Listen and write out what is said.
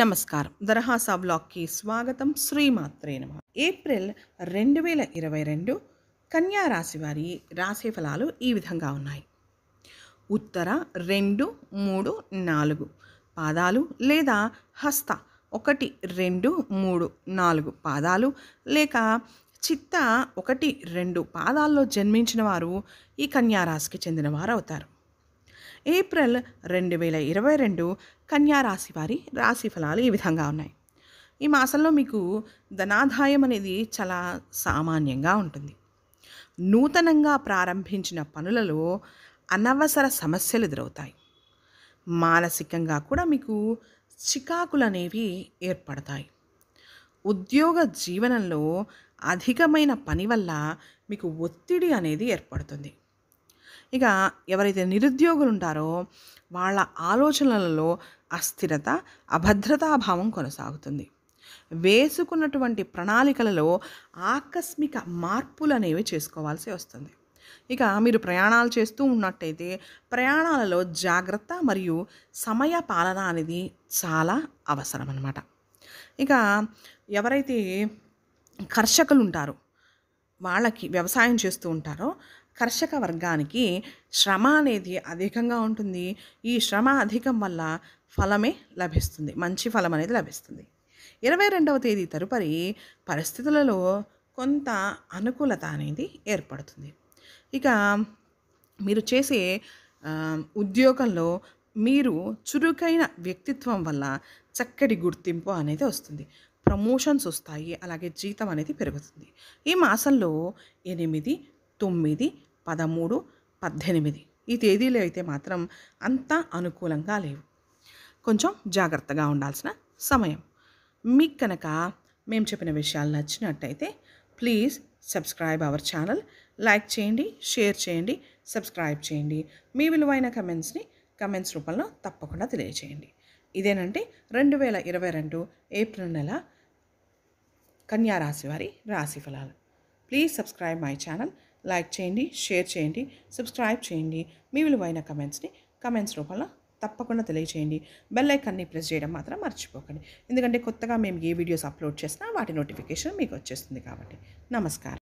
నమస్కారం దరహాస బ్లాగ్కి స్వాగతం శ్రీమాత్రే నమ ఏప్రిల్ రెండు వేల ఇరవై రెండు కన్యా రాశి వారి రాశి ఫలాలు ఈ విధంగా ఉన్నాయి ఉత్తర రెండు మూడు నాలుగు పాదాలు లేదా హస్త ఒకటి రెండు మూడు నాలుగు పాదాలు లేక చిత్త ఒకటి రెండు పాదాల్లో జన్మించిన వారు ఈ కన్యారాశికి చెందినవారు అవుతారు ఏప్రిల్ రెండు వేల ఇరవై రెండు కన్యా రాశి వారి రాశి ఫలాలు ఈ విధంగా ఉన్నాయి ఈ మాసంలో మీకు ధనాదాయం అనేది చాలా సామాన్యంగా ఉంటుంది నూతనంగా ప్రారంభించిన పనులలో అనవసర సమస్యలు ఎదురవుతాయి మానసికంగా కూడా మీకు చికాకులు అనేవి ఏర్పడతాయి ఉద్యోగ జీవనంలో అధికమైన పని వల్ల మీకు ఒత్తిడి అనేది ఏర్పడుతుంది ఇక ఎవరైతే నిరుద్యోగులు ఉంటారో వాళ్ళ ఆలోచనలలో అస్థిరత అభద్రతాభావం కొనసాగుతుంది వేసుకున్నటువంటి ప్రణాళికలలో ఆకస్మిక మార్పులు అనేవి చేసుకోవాల్సి వస్తుంది ఇక మీరు ప్రయాణాలు చేస్తూ ఉన్నట్టయితే ప్రయాణాలలో జాగ్రత్త మరియు సమయ పాలన అనేది చాలా అవసరం అనమాట ఇక ఎవరైతే కర్షకులు ఉంటారో వాళ్ళకి వ్యవసాయం చేస్తూ ఉంటారో కర్షక వర్గానికి శ్రమ అనేది అధికంగా ఉంటుంది ఈ శ్రమ అధికం వల్ల ఫలమే లభిస్తుంది మంచి ఫలం అనేది లభిస్తుంది ఇరవై రెండవ తేదీ తదుపరి పరిస్థితులలో కొంత అనుకూలత అనేది ఏర్పడుతుంది ఇక మీరు చేసే ఉద్యోగంలో మీరు చురుకైన వ్యక్తిత్వం వల్ల చక్కటి గుర్తింపు అనేది వస్తుంది ప్రమోషన్స్ వస్తాయి అలాగే జీతం అనేది పెరుగుతుంది ఈ మాసంలో ఎనిమిది తొమ్మిది పదమూడు పద్దెనిమిది ఈ తేదీలు అయితే మాత్రం అంత అనుకూలంగా లేవు కొంచెం జాగ్రత్తగా ఉండాల్సిన సమయం మీకు కనుక మేము చెప్పిన విషయాలు నచ్చినట్టయితే please subscribe our channel like చేయండి షేర్ చేయండి సబ్స్క్రైబ్ చేయండి మీ విలువైన కమెంట్స్ని కమెంట్స్ రూపంలో తప్పకుండా తెలియచేయండి ఇదేనంటే రెండు వేల ఇరవై రెండు ఏప్రిల్ నెల కన్యా రాశి వారి రాశి ఫలాలు please subscribe my channel like చేయండి షేర్ చేయండి సబ్స్క్రైబ్ చేయండి మీ విలువైన కమెంట్స్ని కమెంట్స్ రూపంలో తప్పకుండా తెలియచేయండి బెల్ ఐకాన్ని ప్రెస్ చేయడం మాత్రం మర్చిపోకండి ఎందుకంటే కొత్తగా మేము ఏ వీడియోస్ అప్లోడ్ చేసినా వాటి నోటిఫికేషన్ మీకు వచ్చేస్తుంది కాబట్టి నమస్కారం